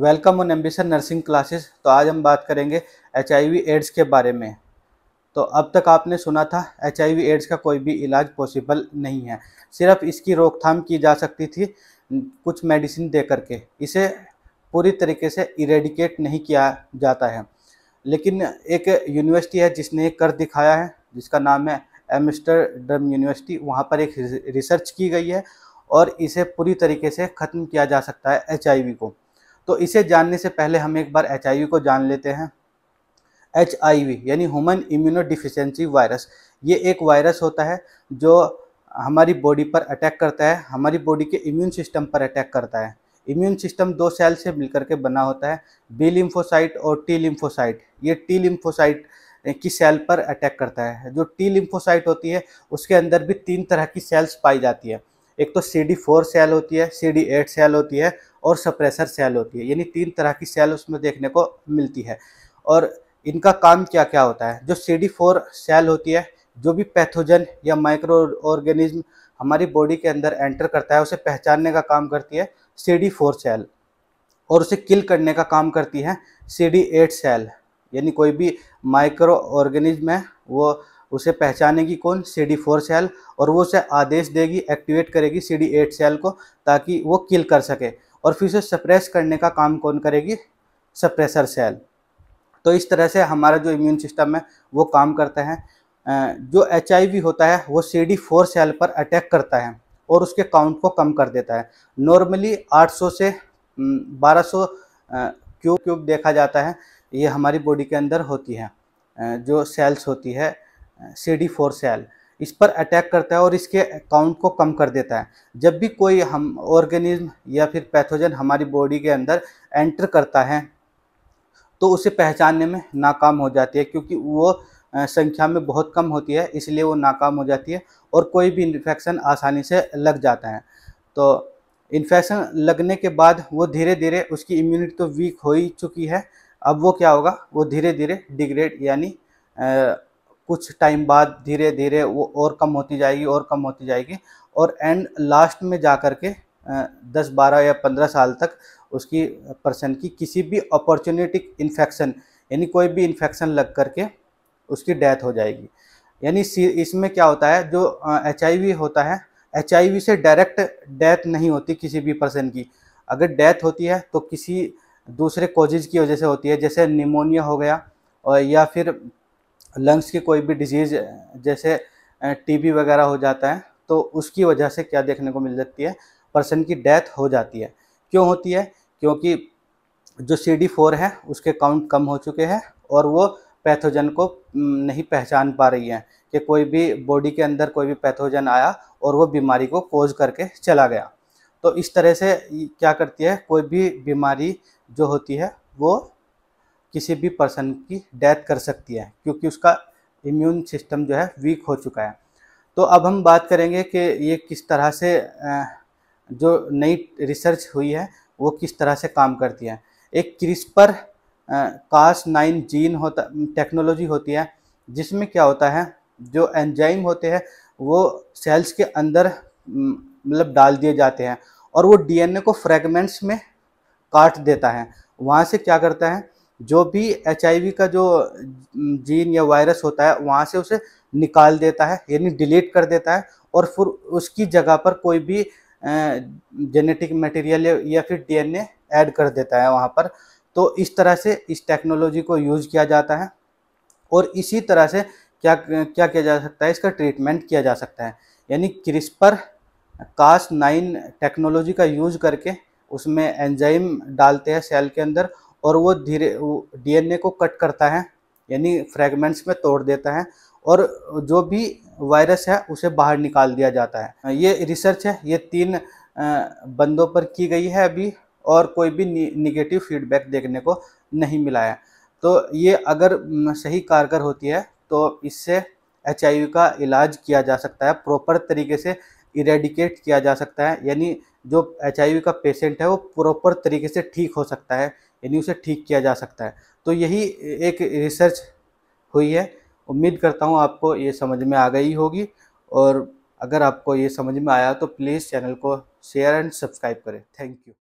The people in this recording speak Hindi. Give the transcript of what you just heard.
welcome on Ambition nursing classes तो आज हम बात करेंगे एच एड्स के बारे में तो अब तक आपने सुना था एच एड्स का कोई भी इलाज पॉसिबल नहीं है सिर्फ इसकी रोकथाम की जा सकती थी कुछ मेडिसिन दे करके इसे पूरी तरीके से इरेडिकेट नहीं किया जाता है लेकिन एक यूनिवर्सिटी है जिसने कर दिखाया है जिसका नाम है एम्स्टरडम यूनिवर्सिटी वहाँ पर एक रिसर्च की गई है और इसे पूरी तरीके से ख़त्म किया जा सकता है एच को तो इसे जानने से पहले हम एक बार एच को जान लेते हैं एच यानी ह्यूमन इम्यूनो डिफिशेंसी वायरस ये एक वायरस होता है जो हमारी बॉडी पर अटैक करता है हमारी बॉडी के इम्यून सिस्टम पर अटैक करता है इम्यून सिस्टम दो सेल से मिलकर के बना होता है बी लिम्फोसाइट और टी लिम्फोसाइट ये टी लिम्फोसाइट की सेल पर अटैक करता है जो टी लिम्फोसाइट होती है उसके अंदर भी तीन तरह की सेल्स पाई जाती है एक तो सी डी फोर सेल होती है सी डी एट सेल होती है और सप्रेसर सेल होती है यानी तीन तरह की सेल उसमें देखने को मिलती है और इनका काम क्या क्या होता है जो सी डी फोर सेल होती है जो भी पैथोजन या माइक्रो ऑर्गेनिज्म हमारी बॉडी के अंदर एंटर करता है उसे पहचानने का काम करती है सी डी फोर सेल और उसे किल करने का काम करती है सी डी एट सेल यानी कोई भी माइक्रो ऑर्गेनिज्म है वो उसे पहचानेगी कौन सी डी फोर सेल और वो उसे आदेश देगी एक्टिवेट करेगी सी डी एट सेल को ताकि वो किल कर सके और फिर उसे सप्रेस करने का काम कौन करेगी सप्रेसर सेल तो इस तरह से हमारा जो इम्यून सिस्टम है वो काम करता है जो एच होता है वो सी डी फोर सेल पर अटैक करता है और उसके काउंट को कम कर देता है नॉर्मली 800 से 1200 क्यूब क्यूब देखा जाता है ये हमारी बॉडी के अंदर होती है जो सेल्स होती है सी डी फोर सेल इस पर अटैक करता है और इसके काउंट को कम कर देता है जब भी कोई हम ऑर्गेनिज्म या फिर पैथोजन हमारी बॉडी के अंदर एंटर करता है तो उसे पहचानने में नाकाम हो जाती है क्योंकि वो संख्या में बहुत कम होती है इसलिए वो नाकाम हो जाती है और कोई भी इन्फेक्शन आसानी से लग जाता है तो इन्फेक्शन लगने के बाद वो धीरे धीरे उसकी इम्यूनिटी तो वीक हो ही चुकी है अब वो क्या होगा वो धीरे धीरे डिग्रेड यानी कुछ टाइम बाद धीरे धीरे वो और कम होती जाएगी और कम होती जाएगी और एंड लास्ट में जा कर के दस बारह या पंद्रह साल तक उसकी पर्सन की किसी भी अपॉर्चुनिटिक इन्फेक्शन यानी कोई भी इन्फेक्शन लग करके उसकी डेथ हो जाएगी यानी इसमें क्या होता है जो एच होता है एच से डायरेक्ट डेथ नहीं होती किसी भी पर्सन की अगर डेथ होती है तो किसी दूसरे कोजेज की वजह से होती है जैसे निमोनिया हो गया और या फिर लंग्स की कोई भी डिजीज़ जैसे टीबी वगैरह हो जाता है तो उसकी वजह से क्या देखने को मिल जाती है पर्सन की डेथ हो जाती है क्यों होती है क्योंकि जो सी डी फोर है उसके काउंट कम हो चुके हैं और वो पैथोजन को नहीं पहचान पा रही है कि कोई भी बॉडी के अंदर कोई भी पैथोजन आया और वो बीमारी को कोज करके चला गया तो इस तरह से क्या करती है कोई भी बीमारी जो होती है वो किसी भी पर्सन की डेथ कर सकती है क्योंकि उसका इम्यून सिस्टम जो है वीक हो चुका है तो अब हम बात करेंगे कि ये किस तरह से जो नई रिसर्च हुई है वो किस तरह से काम करती है एक क्रिस्पर कास नाइन जीन होता टेक्नोलॉजी होती है जिसमें क्या होता है जो एंजाइम होते हैं वो सेल्स के अंदर मतलब डाल दिए जाते हैं और वो डीएनए को फ्रेगमेंट्स में काट देता है वहाँ से क्या करता है जो भी एच का जो जीन या वायरस होता है वहाँ से उसे निकाल देता है यानी डिलीट कर देता है और फिर उसकी जगह पर कोई भी जेनेटिक मटेरियल या फिर डीएनए ऐड कर देता है वहाँ पर तो इस तरह से इस टेक्नोलॉजी को यूज़ किया जाता है और इसी तरह से क्या क्या किया जा सकता है इसका ट्रीटमेंट किया जा सकता है यानी क्रिस्पर कास नाइन टेक्नोलॉजी का यूज़ करके उसमें एंजाइम डालते हैं सेल के अंदर और वो धीरे डीएनए को कट करता है यानी फ्रेगमेंट्स में तोड़ देता है और जो भी वायरस है उसे बाहर निकाल दिया जाता है ये रिसर्च है ये तीन बंदों पर की गई है अभी और कोई भी निगेटिव फीडबैक देखने को नहीं मिला है तो ये अगर सही कारगर होती है तो इससे एच का इलाज किया जा सकता है प्रॉपर तरीके से इरेडिकेट किया जा सकता है यानी जो एच का पेशेंट है वो प्रॉपर तरीके से ठीक हो सकता है यानी उसे ठीक किया जा सकता है तो यही एक रिसर्च हुई है उम्मीद करता हूँ आपको ये समझ में आ गई होगी और अगर आपको ये समझ में आया तो प्लीज़ चैनल को शेयर एंड सब्सक्राइब करें थैंक यू